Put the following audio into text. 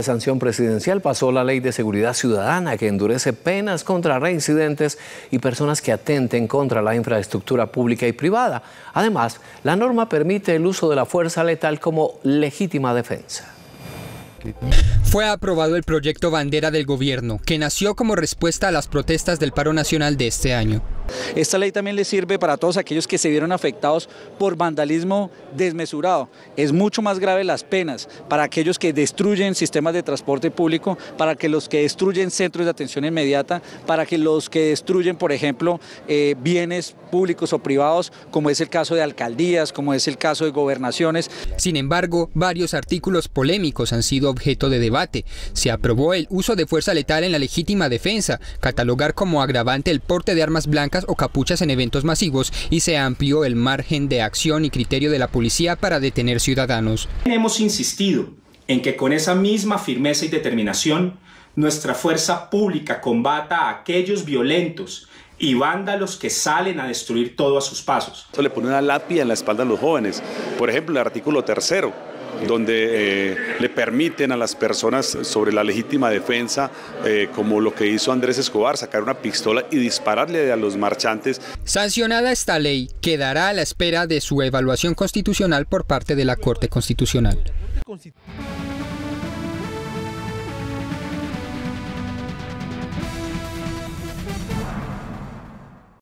La sanción presidencial pasó la ley de seguridad ciudadana que endurece penas contra reincidentes y personas que atenten contra la infraestructura pública y privada. Además, la norma permite el uso de la fuerza letal como legítima defensa. Fue aprobado el proyecto bandera del gobierno, que nació como respuesta a las protestas del paro nacional de este año. Esta ley también le sirve para todos aquellos que se vieron afectados por vandalismo desmesurado. Es mucho más grave las penas para aquellos que destruyen sistemas de transporte público, para que los que destruyen centros de atención inmediata, para que los que destruyen, por ejemplo, eh, bienes públicos o privados, como es el caso de alcaldías, como es el caso de gobernaciones. Sin embargo, varios artículos polémicos han sido objeto de debate. Se aprobó el uso de fuerza letal en la legítima defensa, catalogar como agravante el porte de armas blancas o capuchas en eventos masivos y se amplió el margen de acción y criterio de la policía para detener ciudadanos. Hemos insistido en que con esa misma firmeza y determinación, nuestra fuerza pública combata a aquellos violentos y vándalos que salen a destruir todo a sus pasos. Se le pone una lápida en la espalda a los jóvenes. Por ejemplo, el artículo tercero, donde eh, le permiten a las personas sobre la legítima defensa, eh, como lo que hizo Andrés Escobar, sacar una pistola y dispararle a los marchantes. Sancionada esta ley, quedará a la espera de su evaluación constitucional por parte de la Corte Constitucional.